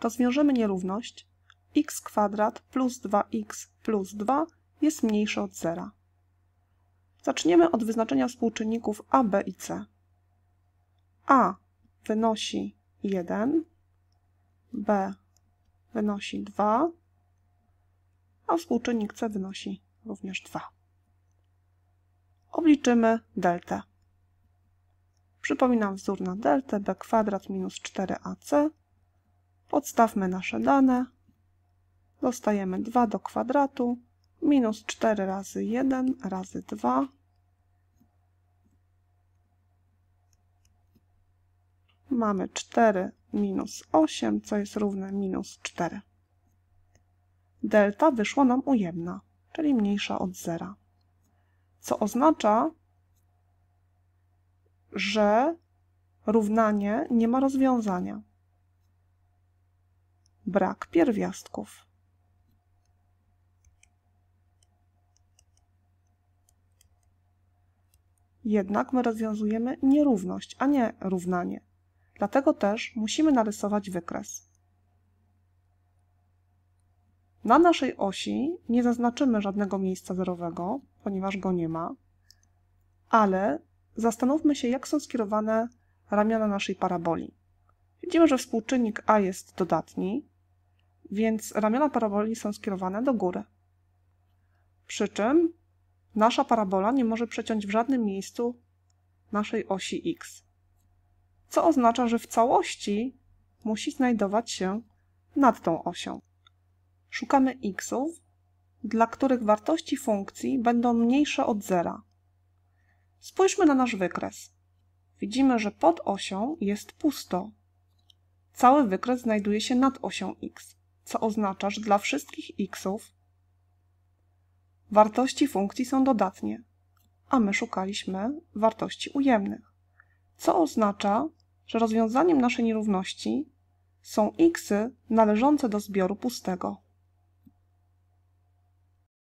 Rozwiążemy nierówność x kwadrat plus 2x plus 2 jest mniejsze od zera. Zaczniemy od wyznaczenia współczynników a, b i c. a wynosi 1, b wynosi 2, a współczynnik c wynosi również 2. Obliczymy deltę. Przypominam wzór na deltę b kwadrat minus 4ac Podstawmy nasze dane. Dostajemy 2 do kwadratu minus 4 razy 1 razy 2 mamy 4 minus 8, co jest równe minus 4. Delta wyszła nam ujemna, czyli mniejsza od zera. Co oznacza, że równanie nie ma rozwiązania brak pierwiastków. Jednak my rozwiązujemy nierówność, a nie równanie. Dlatego też musimy narysować wykres. Na naszej osi nie zaznaczymy żadnego miejsca zerowego, ponieważ go nie ma, ale zastanówmy się, jak są skierowane ramiona naszej paraboli. Widzimy, że współczynnik a jest dodatni, więc ramiona paraboli są skierowane do góry. Przy czym nasza parabola nie może przeciąć w żadnym miejscu naszej osi x, co oznacza, że w całości musi znajdować się nad tą osią. Szukamy xów, dla których wartości funkcji będą mniejsze od zera. Spójrzmy na nasz wykres. Widzimy, że pod osią jest pusto. Cały wykres znajduje się nad osią x co oznacza, że dla wszystkich xów wartości funkcji są dodatnie, a my szukaliśmy wartości ujemnych, co oznacza, że rozwiązaniem naszej nierówności są xy należące do zbioru pustego.